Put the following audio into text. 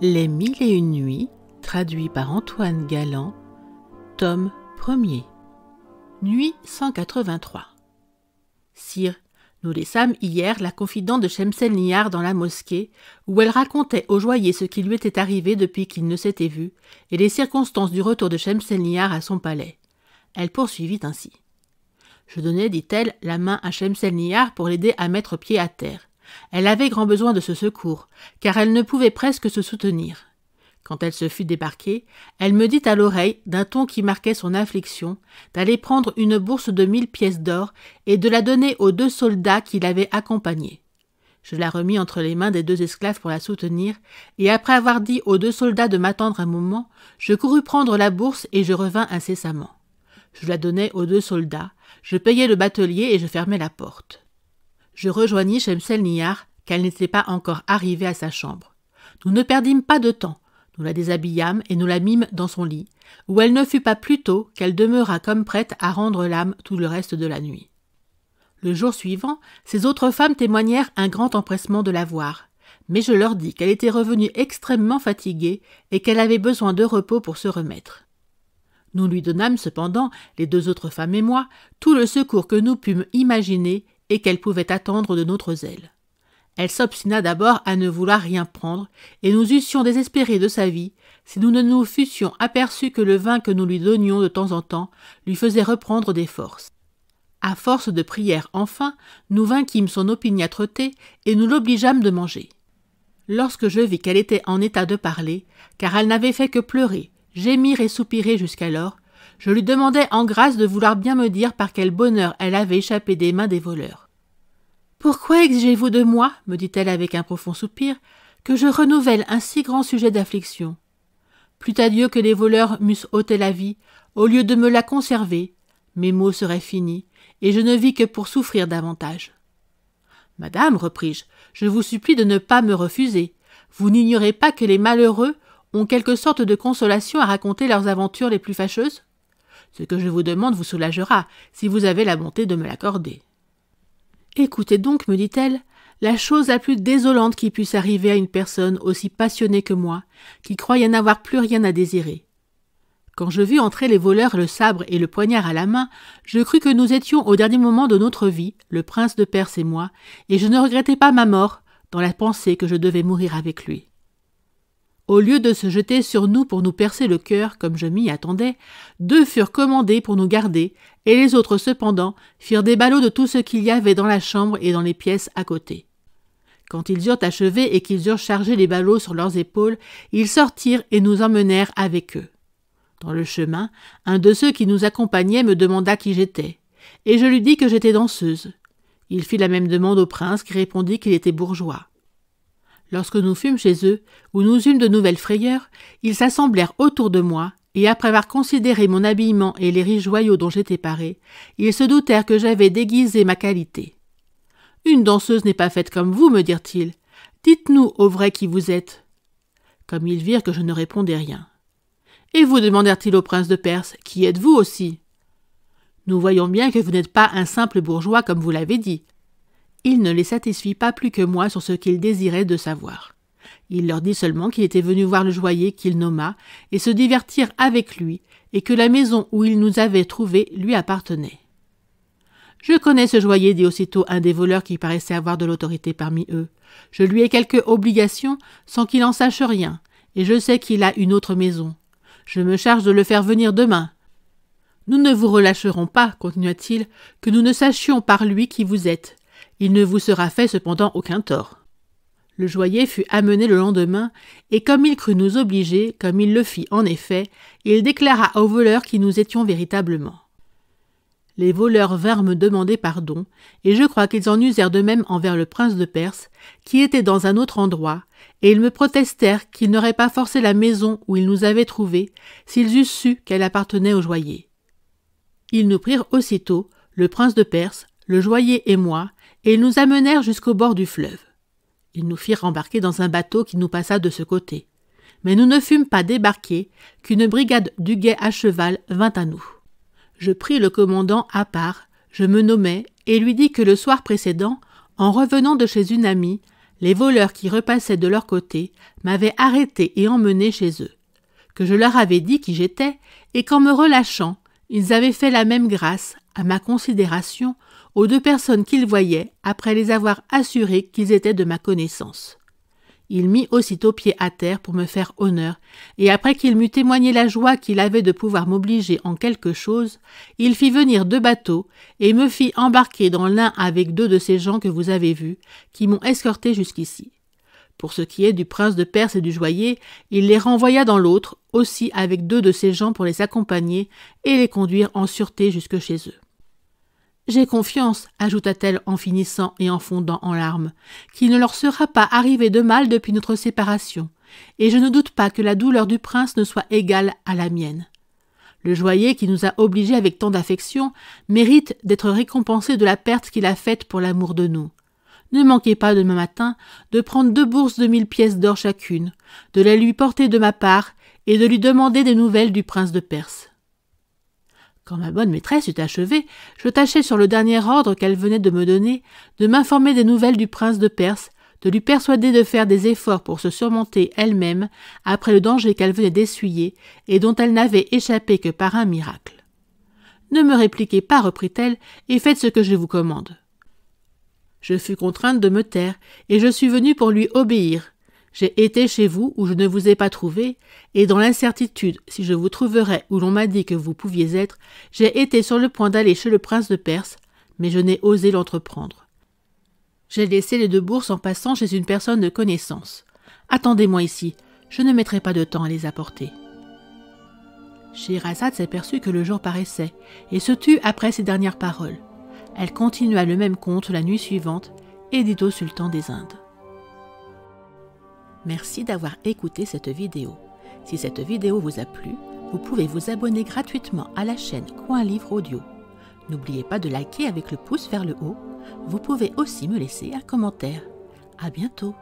Les Mille et Une Nuits, traduit par Antoine Galland, tome 1er. Nuit 183. Sire, nous laissâmes hier la confidente de Shemselnihar dans la mosquée, où elle racontait au joaillier ce qui lui était arrivé depuis qu'il ne s'était vu, et les circonstances du retour de Shemselnihar à son palais. Elle poursuivit ainsi. Je donnais, dit-elle, la main à Shemselnihar pour l'aider à mettre pied à terre. Elle avait grand besoin de ce secours, car elle ne pouvait presque se soutenir. Quand elle se fut débarquée, elle me dit à l'oreille, d'un ton qui marquait son affliction, d'aller prendre une bourse de mille pièces d'or et de la donner aux deux soldats qui l'avaient accompagnée. Je la remis entre les mains des deux esclaves pour la soutenir, et après avoir dit aux deux soldats de m'attendre un moment, je courus prendre la bourse et je revins incessamment. Je la donnai aux deux soldats, je payai le batelier et je fermai la porte je rejoignis Shemselnihar, qu'elle n'était pas encore arrivée à sa chambre. Nous ne perdîmes pas de temps. Nous la déshabillâmes et nous la mîmes dans son lit, où elle ne fut pas plus tôt qu'elle demeura comme prête à rendre l'âme tout le reste de la nuit. Le jour suivant, ces autres femmes témoignèrent un grand empressement de la voir, mais je leur dis qu'elle était revenue extrêmement fatiguée et qu'elle avait besoin de repos pour se remettre. Nous lui donnâmes cependant, les deux autres femmes et moi, tout le secours que nous pûmes imaginer et qu'elle pouvait attendre de notre zèle. Elle s'obstina d'abord à ne vouloir rien prendre, et nous eussions désespéré de sa vie si nous ne nous fussions aperçus que le vin que nous lui donnions de temps en temps lui faisait reprendre des forces. À force de prières, enfin, nous vainquîmes son opiniâtreté et nous l'obligeâmes de manger. Lorsque je vis qu'elle était en état de parler, car elle n'avait fait que pleurer, gémir et soupirer jusqu'alors, je lui demandai en grâce de vouloir bien me dire par quel bonheur elle avait échappé des mains des voleurs. Pourquoi exigez-vous de moi, me dit-elle avec un profond soupir, que je renouvelle un si grand sujet d'affliction Plût à Dieu que les voleurs m'eussent ôté la vie, au lieu de me la conserver, mes maux seraient finis, et je ne vis que pour souffrir davantage. Madame, repris-je, je vous supplie de ne pas me refuser. Vous n'ignorez pas que les malheureux ont quelque sorte de consolation à raconter leurs aventures les plus fâcheuses ce que je vous demande vous soulagera, si vous avez la bonté de me l'accorder. Écoutez donc, me dit-elle, la chose la plus désolante qui puisse arriver à une personne aussi passionnée que moi, qui croyait n'avoir plus rien à désirer. Quand je vis entrer les voleurs le sabre et le poignard à la main, je crus que nous étions au dernier moment de notre vie, le prince de Perse et moi, et je ne regrettais pas ma mort, dans la pensée que je devais mourir avec lui. Au lieu de se jeter sur nous pour nous percer le cœur, comme je m'y attendais, deux furent commandés pour nous garder, et les autres, cependant, firent des ballots de tout ce qu'il y avait dans la chambre et dans les pièces à côté. Quand ils eurent achevé et qu'ils eurent chargé les ballots sur leurs épaules, ils sortirent et nous emmenèrent avec eux. Dans le chemin, un de ceux qui nous accompagnaient me demanda qui j'étais, et je lui dis que j'étais danseuse. Il fit la même demande au prince qui répondit qu'il était bourgeois. Lorsque nous fûmes chez eux, ou nous eûmes de nouvelles frayeurs, ils s'assemblèrent autour de moi, et après avoir considéré mon habillement et les riches joyaux dont j'étais paré, ils se doutèrent que j'avais déguisé ma qualité. Une danseuse n'est pas faite comme vous, me dirent-ils. Dites-nous au vrai qui vous êtes. Comme ils virent que je ne répondais rien. Et vous, demandèrent-ils au prince de Perse, qui êtes-vous aussi Nous voyons bien que vous n'êtes pas un simple bourgeois comme vous l'avez dit. Il ne les satisfit pas plus que moi sur ce qu'il désirait de savoir. Il leur dit seulement qu'il était venu voir le joaillier qu'il nomma et se divertir avec lui, et que la maison où il nous avait trouvés lui appartenait. Je connais ce joaillier, dit aussitôt un des voleurs qui paraissait avoir de l'autorité parmi eux. Je lui ai quelque obligation sans qu'il en sache rien, et je sais qu'il a une autre maison. Je me charge de le faire venir demain. Nous ne vous relâcherons pas, continua-t-il, que nous ne sachions par lui qui vous êtes, il ne vous sera fait cependant aucun tort. Le joaillier fut amené le lendemain, et comme il crut nous obliger, comme il le fit en effet, il déclara aux voleurs qui nous étions véritablement. Les voleurs vinrent me demander pardon, et je crois qu'ils en usèrent de même envers le prince de Perse, qui était dans un autre endroit, et ils me protestèrent qu'ils n'auraient pas forcé la maison où ils nous avaient trouvés, s'ils eussent su qu'elle appartenait au joaillier. Ils nous prirent aussitôt, le prince de Perse, le joaillier et moi, et ils nous amenèrent jusqu'au bord du fleuve. Ils nous firent embarquer dans un bateau qui nous passa de ce côté. Mais nous ne fûmes pas débarqués qu'une brigade du guet à cheval vint à nous. Je pris le commandant à part, je me nommai et lui dis que le soir précédent, en revenant de chez une amie, les voleurs qui repassaient de leur côté m'avaient arrêté et emmené chez eux, que je leur avais dit qui j'étais, et qu'en me relâchant, ils avaient fait la même grâce, à ma considération, aux deux personnes qu'il voyait après les avoir assurées qu'ils étaient de ma connaissance. Il mit aussitôt pied à terre pour me faire honneur, et après qu'il m'eut témoigné la joie qu'il avait de pouvoir m'obliger en quelque chose, il fit venir deux bateaux et me fit embarquer dans l'un avec deux de ces gens que vous avez vus, qui m'ont escorté jusqu'ici. Pour ce qui est du prince de Perse et du joaillier, il les renvoya dans l'autre, aussi avec deux de ces gens pour les accompagner et les conduire en sûreté jusque chez eux. J'ai confiance, ajouta-t-elle en finissant et en fondant en larmes, qu'il ne leur sera pas arrivé de mal depuis notre séparation, et je ne doute pas que la douleur du prince ne soit égale à la mienne. Le joaillier qui nous a obligés avec tant d'affection mérite d'être récompensé de la perte qu'il a faite pour l'amour de nous. Ne manquez pas demain matin de prendre deux bourses de mille pièces d'or chacune, de les lui porter de ma part et de lui demander des nouvelles du prince de Perse. Quand ma bonne maîtresse eut achevé, je tâchai sur le dernier ordre qu'elle venait de me donner de m'informer des nouvelles du prince de Perse, de lui persuader de faire des efforts pour se surmonter elle-même après le danger qu'elle venait d'essuyer et dont elle n'avait échappé que par un miracle. Ne me répliquez pas, reprit-elle, et faites ce que je vous commande. Je fus contrainte de me taire, et je suis venue pour lui obéir, j'ai été chez vous où je ne vous ai pas trouvé, et dans l'incertitude si je vous trouverais où l'on m'a dit que vous pouviez être, j'ai été sur le point d'aller chez le prince de Perse, mais je n'ai osé l'entreprendre. J'ai laissé les deux bourses en passant chez une personne de connaissance. Attendez-moi ici, je ne mettrai pas de temps à les apporter. Scheherazade s'aperçut que le jour paraissait et se tut après ces dernières paroles. Elle continua le même conte la nuit suivante et dit au sultan des Indes. Merci d'avoir écouté cette vidéo. Si cette vidéo vous a plu, vous pouvez vous abonner gratuitement à la chaîne Coin Livre Audio. N'oubliez pas de liker avec le pouce vers le haut. Vous pouvez aussi me laisser un commentaire. À bientôt!